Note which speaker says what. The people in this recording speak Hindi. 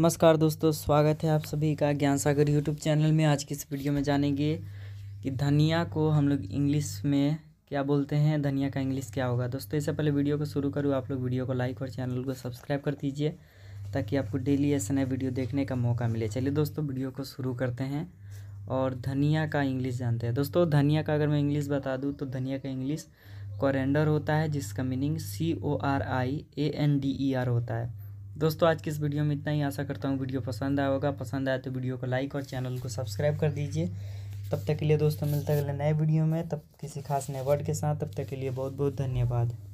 Speaker 1: नमस्कार दोस्तों स्वागत है आप सभी का ज्ञान सागर यूट्यूब चैनल में आज की इस वीडियो में जानेंगे कि धनिया को हम लोग इंग्लिश में क्या बोलते हैं धनिया का इंग्लिश क्या होगा दोस्तों इससे पहले वीडियो को शुरू करूँ आप लोग वीडियो को लाइक और चैनल को सब्सक्राइब कर दीजिए ताकि आपको डेली ऐसे नए वीडियो देखने का मौका मिले चलिए दोस्तों वीडियो को शुरू करते हैं और धनिया का इंग्लिश जानते हैं दोस्तों धनिया का अगर मैं इंग्लिश बता दूँ तो धनिया का इंग्लिश कॉरेंडर होता है जिसका meaning C O R I A N D E R होता है दोस्तों आज की इस वीडियो में इतना ही आशा करता हूँ वीडियो पसंद आया होगा पसंद आया तो वीडियो को लाइक और चैनल को सब्सक्राइब कर दीजिए तब तक के लिए दोस्तों मिलते अगले नए वीडियो में तब किसी खास नए वर्ड के साथ तब तक के लिए बहुत बहुत धन्यवाद